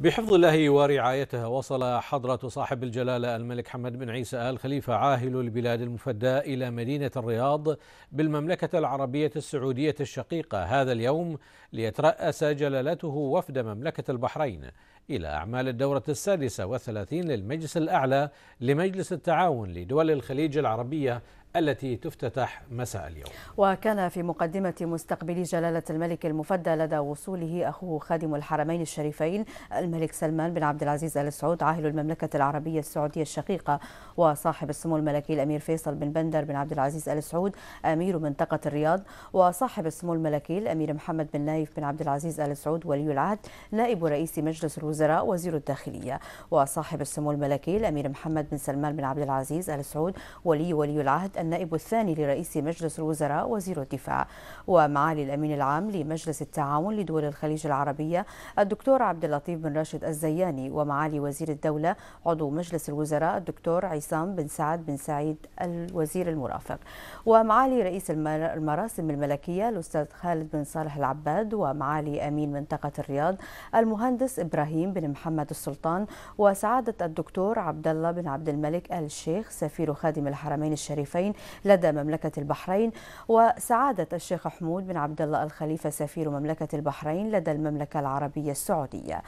بحفظ الله ورعايته وصل حضرة صاحب الجلالة الملك حمد بن عيسى آل خليفة عاهل البلاد المفدى إلى مدينة الرياض بالمملكة العربية السعودية الشقيقة هذا اليوم ليترأس جلالته وفد مملكة البحرين إلى أعمال الدورة السادسة والثلاثين للمجلس الأعلى لمجلس التعاون لدول الخليج العربية التي تفتتح مساء اليوم وكان في مقدمة مستقبلي جلالة الملك المفدى لدى وصوله أخوه خادم الحرمين الشريفين الملك سلمان بن عبد العزيز آل سعود عاهل المملكة العربية السعودية الشقيقة وصاحب السمو الملكي الأمير فيصل بن بندر بن عبد العزيز آل سعود أمير منطقة الرياض وصاحب السمو الملكي الأمير محمد بن نايف بن عبد العزيز آل سعود ولي العهد نائب رئيس مجلس الوزراء وزير الداخلية وصاحب السمو الملكي الأمير محمد بن سلمان بن عبد العزيز آل سعود ولي ولي العهد النائب الثاني لرئيس مجلس الوزراء وزير الدفاع ومعالي الأمين العام لمجلس التعاون لدول الخليج العربية الدكتور عبد اللطيف بن راشد الزياني ومعالي وزير الدولة عضو مجلس الوزراء الدكتور عصام بن سعد بن سعيد الوزير المرافق ومعالي رئيس المراسم الملكية الأستاذ خالد بن صالح العباد ومعالي أمين منطقة الرياض المهندس إبراهيم بن محمد السلطان وسعادة الدكتور عبد الله بن عبد الملك آل الشيخ سفير خادم الحرمين الشريفين الحسين لدى مملكة البحرين وسعادة الشيخ حمود بن عبد الله الخليفة سفير مملكة البحرين لدى المملكة العربية السعودية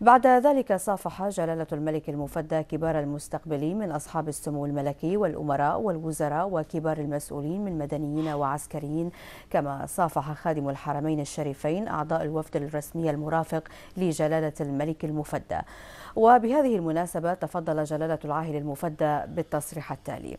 بعد ذلك صافح جلالة الملك المفدى كبار المستقبلين من أصحاب السمو الملكي والأمراء والوزراء وكبار المسؤولين من مدنيين وعسكريين كما صافح خادم الحرمين الشريفين أعضاء الوفد الرسمي المرافق لجلالة الملك المفدى وبهذه المناسبة تفضل جلالة العاهل المفدى بالتصريح التالي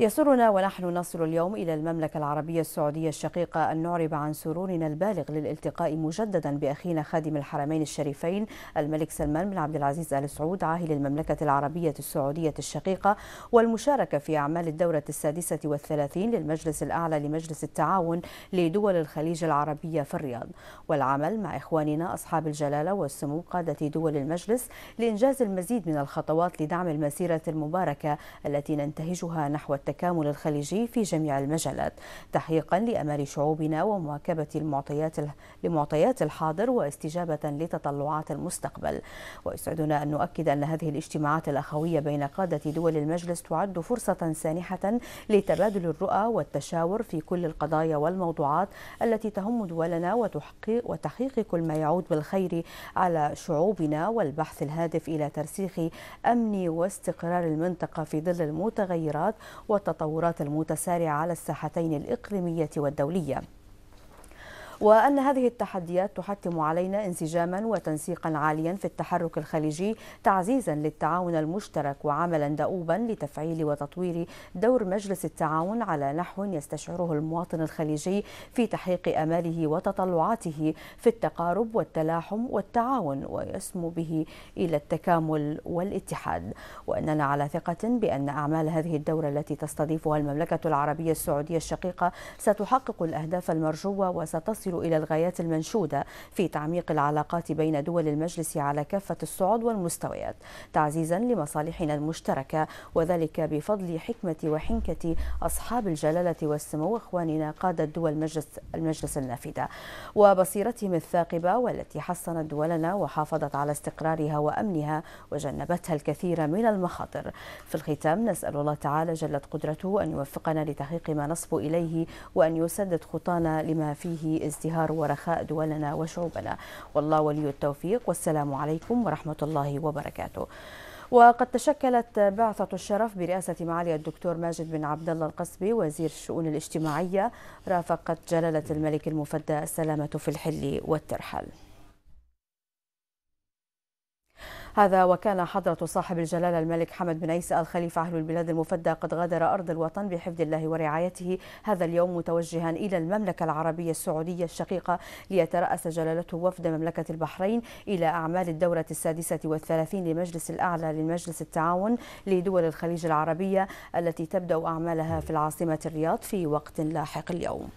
يسرنا ونحن نصل اليوم إلى المملكة العربية السعودية الشقيقة أن نعرب عن سرورنا البالغ للالتقاء مجددا بأخينا خادم الحرمين الشريفين الملك سلمان بن عبد العزيز آل سعود عاهل المملكة العربية السعودية الشقيقة والمشاركة في أعمال الدورة السادسة والثلاثين للمجلس الأعلى لمجلس التعاون لدول الخليج العربية في الرياض والعمل مع إخواننا أصحاب الجلالة والسمو قادة دول المجلس لإنجاز المزيد من الخطوات لدعم المسيرة المباركة التي ننتهجها نحو والتكامل الخليجي في جميع المجالات تحقيقا لأمال شعوبنا ومواكبة المعطيات لمعطيات الحاضر واستجابة لتطلعات المستقبل ويسعدنا أن نؤكد أن هذه الاجتماعات الأخوية بين قادة دول المجلس تعد فرصة سانحة لتبادل الرؤى والتشاور في كل القضايا والموضوعات التي تهم دولنا وتحقيق, وتحقيق كل ما يعود بالخير على شعوبنا والبحث الهادف إلى ترسيخ أمن واستقرار المنطقة في ظل المتغيرات و والتطورات المتسارعة على الساحتين الإقليمية والدولية وأن هذه التحديات تحتم علينا انسجاما وتنسيقا عاليا في التحرك الخليجي تعزيزا للتعاون المشترك وعملا دؤوبا لتفعيل وتطوير دور مجلس التعاون على نحو يستشعره المواطن الخليجي في تحقيق آماله وتطلعاته في التقارب والتلاحم والتعاون ويسمو به إلى التكامل والاتحاد وأننا على ثقة بأن أعمال هذه الدورة التي تستضيفها المملكة العربية السعودية الشقيقة ستحقق الأهداف المرجوة وستصل تشير إلى الغايات المنشودة في تعميق العلاقات بين دول المجلس على كافة الصعود والمستويات تعزيزا لمصالحنا المشتركة وذلك بفضل حكمة وحنكة أصحاب الجلالة والسمو إخواننا قادة دول مجلس المجلس النافذة وبصيرتهم الثاقبة والتي حصنت دولنا وحافظت على استقرارها وأمنها وجنبتها الكثير من المخاطر في الختام نسأل الله تعالى جلت قدرته أن يوفقنا لتحقيق ما نصب إليه وأن يسدد خطانا لما فيه ازدهار ورخاء دولنا وشعوبنا والله ولي التوفيق والسلام عليكم ورحمة الله وبركاته وقد تشكلت بعثة الشرف برئاسة معالي الدكتور ماجد بن عبد الله القصبي وزير الشؤون الاجتماعية رافقت جلالة الملك المفدى السلامة في الحل والترحال هذا وكان حضرة صاحب الجلالة الملك حمد بن عيسى الخليفة أهل البلاد المفدى قد غادر أرض الوطن بحفظ الله ورعايته هذا اليوم متوجها إلى المملكة العربية السعودية الشقيقة ليترأس جلالته وفد مملكة البحرين إلى أعمال الدورة السادسة والثلاثين لمجلس الأعلى لمجلس التعاون لدول الخليج العربية التي تبدأ أعمالها في العاصمة الرياض في وقت لاحق اليوم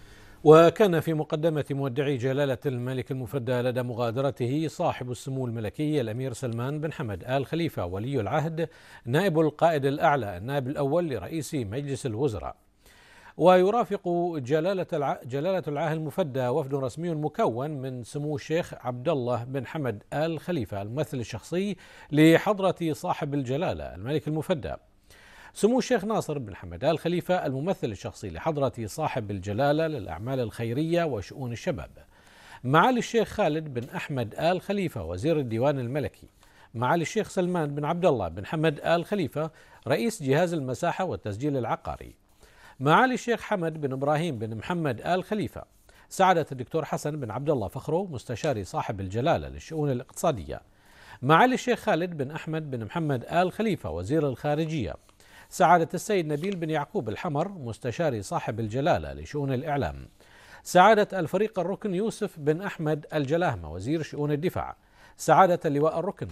وكان في مقدمة مودعي جلالة الملك المفدى لدى مغادرته صاحب السمو الملكي الأمير سلمان بن حمد آل خليفة ولي العهد نائب القائد الأعلى النائب الأول لرئيس مجلس الوزراء ويرافق جلالة الع... جلالة العهد المفدى وفد رسمي مكون من سمو الشيخ عبد الله بن حمد آل خليفة الممثل الشخصي لحضرة صاحب الجلالة الملك المفدى سمو الشيخ ناصر بن حمد آل خليفة الممثل الشخصي لحضرة صاحب الجلالة للأعمال الخيرية وشؤون الشباب معالي الشيخ خالد بن أحمد آل خليفة وزير الديوان الملكي معالي الشيخ سلمان بن عبد الله بن حمد آل خليفة رئيس جهاز المساحة والتسجيل العقاري معالي الشيخ حمد بن إبراهيم بن محمد آل خليفة سعادة الدكتور حسن بن عبد الله فخرو مستشاري صاحب الجلالة للشؤون الاقتصادية معالي الشيخ خالد بن أحمد بن محمد آل خليفة وزير الخارجية سعادة السيد نبيل بن يعقوب الحمر مستشاري صاحب الجلالة لشؤون الإعلام سعادة الفريق الركن يوسف بن أحمد الجلاهمة وزير شؤون الدفاع سعادة اللواء الركن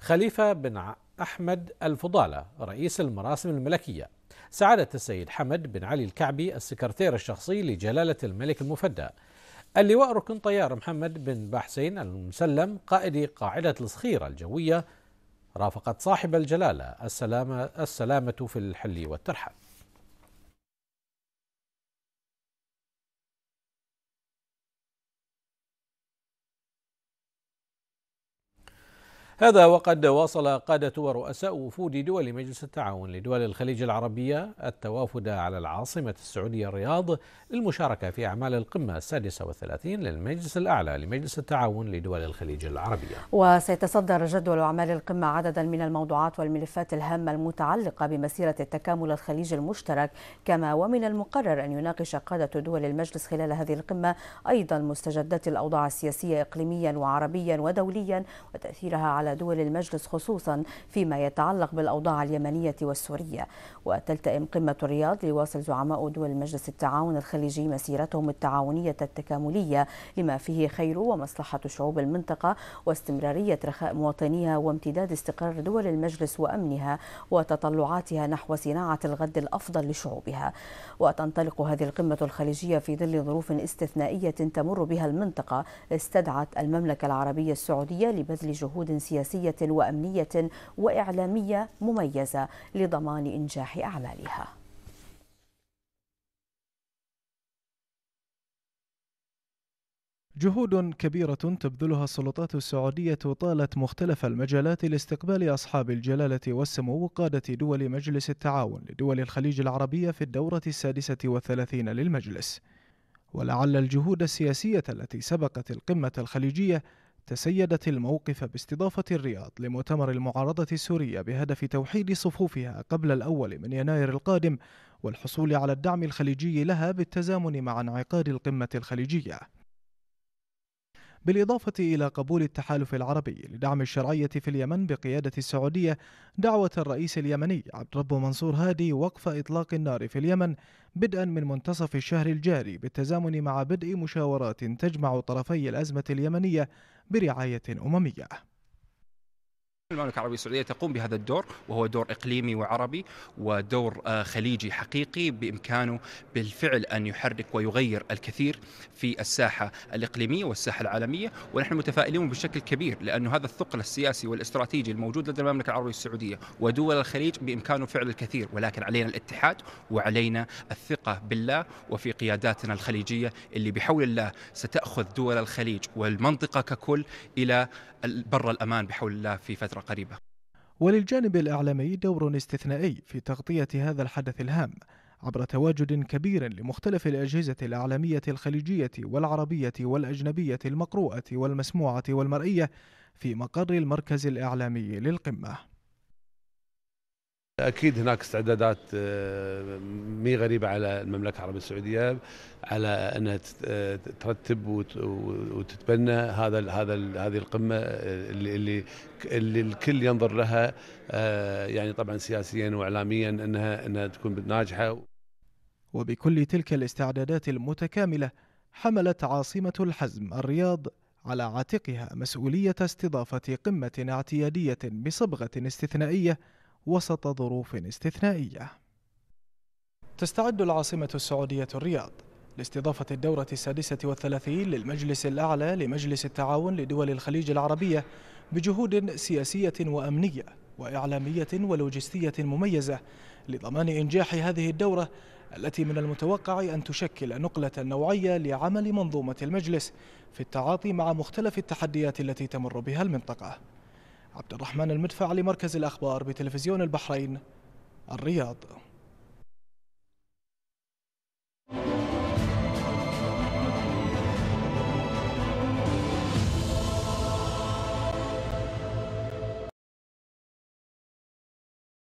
خليفة بن أحمد الفضالة رئيس المراسم الملكية سعادة السيد حمد بن علي الكعبي السكرتير الشخصي لجلالة الملك المفدى اللواء ركن طيار محمد بن بحسين المسلم قائد قاعدة الصخيرة الجوية رافقت صاحب الجلاله السلامه السلامه في الحل والترحال هذا وقد واصل قادة ورؤساء وفود دول مجلس التعاون لدول الخليج العربية التوافد على العاصمة السعودية الرياض للمشاركة في أعمال القمة السادسة والثلاثين للمجلس الأعلى لمجلس التعاون لدول الخليج العربية وسيتصدر جدول أعمال القمة عددا من الموضوعات والملفات الهامة المتعلقة بمسيرة التكامل الخليجي المشترك كما ومن المقرر أن يناقش قادة دول المجلس خلال هذه القمة أيضا مستجدات الأوضاع السياسية إقليميا وعربيا ودوليا وتأثيرها على على دول المجلس خصوصا فيما يتعلق بالأوضاع اليمنية والسورية وتلتئم قمة الرياض ليواصل زعماء دول مجلس التعاون الخليجي مسيرتهم التعاونية التكاملية لما فيه خير ومصلحة شعوب المنطقة واستمرارية رخاء مواطنيها وامتداد استقرار دول المجلس وأمنها وتطلعاتها نحو صناعة الغد الأفضل لشعوبها وتنطلق هذه القمة الخليجية في ظل ظروف استثنائية تمر بها المنطقة استدعت المملكة العربية السعودية لبذل جهود سياسية سياسية وأمنية وإعلامية مميزة لضمان إنجاح أعمالها جهود كبيرة تبذلها السلطات السعودية طالت مختلف المجالات لاستقبال أصحاب الجلالة والسمو قادة دول مجلس التعاون لدول الخليج العربية في الدورة السادسة والثلاثين للمجلس ولعل الجهود السياسية التي سبقت القمة الخليجية تسيدت الموقف باستضافة الرياض لمؤتمر المعارضة السورية بهدف توحيد صفوفها قبل الأول من يناير القادم والحصول على الدعم الخليجي لها بالتزامن مع انعقاد القمة الخليجية بالإضافة إلى قبول التحالف العربي لدعم الشرعية في اليمن بقيادة السعودية دعوة الرئيس اليمني عبد رب منصور هادي وقف إطلاق النار في اليمن بدءا من منتصف الشهر الجاري بالتزامن مع بدء مشاورات تجمع طرفي الأزمة اليمنية برعاية أممية المملكة العربية السعودية تقوم بهذا الدور وهو دور إقليمي وعربي ودور آه، خليجي حقيقي بإمكانه بالفعل أن يحرك ويغير الكثير في الساحة الإقليمية والساحة العالمية ونحن متفائلين بشكل كبير لانه هذا الثقل السياسي والاستراتيجي الموجود لدى المملكة العربية السعودية ودول الخليج بإمكانه فعل الكثير ولكن علينا الاتحاد وعلينا الثقة بالله وفي قياداتنا الخليجية اللي بحول الله ستأخذ دول الخليج والمنطقة ككل إلى بر الأمان بحول الله في فترة فترة قريبة وللجانب الإعلامي دور استثنائي في تغطية هذا الحدث الهام عبر تواجد كبير لمختلف الأجهزة الإعلامية الخليجية والعربية والأجنبية المقروءة والمسموعة والمرئية في مقر المركز الإعلامي للقمة اكيد هناك استعدادات آه، مي غريبه على المملكه العربيه السعوديه على انها آه، ترتب وتتبنى هذا هذا هذه القمه آه، اللي اللي اللي الكل ينظر لها يعني طبعا سياسيا واعلاميا انها انها تكون ناجحه وبكل تلك الاستعدادات المتكامله حملت عاصمه الحزم الرياض على عاتقها مسؤوليه استضافه قمه اعتياديه بصبغه استثنائيه وسط ظروف استثنائية تستعد العاصمة السعودية الرياض لاستضافة الدورة السادسة والثلاثين للمجلس الأعلى لمجلس التعاون لدول الخليج العربية بجهود سياسية وأمنية وإعلامية ولوجستية مميزة لضمان إنجاح هذه الدورة التي من المتوقع أن تشكل نقلة نوعية لعمل منظومة المجلس في التعاطي مع مختلف التحديات التي تمر بها المنطقة عبد الرحمن المدفع لمركز الأخبار بتلفزيون البحرين الرياض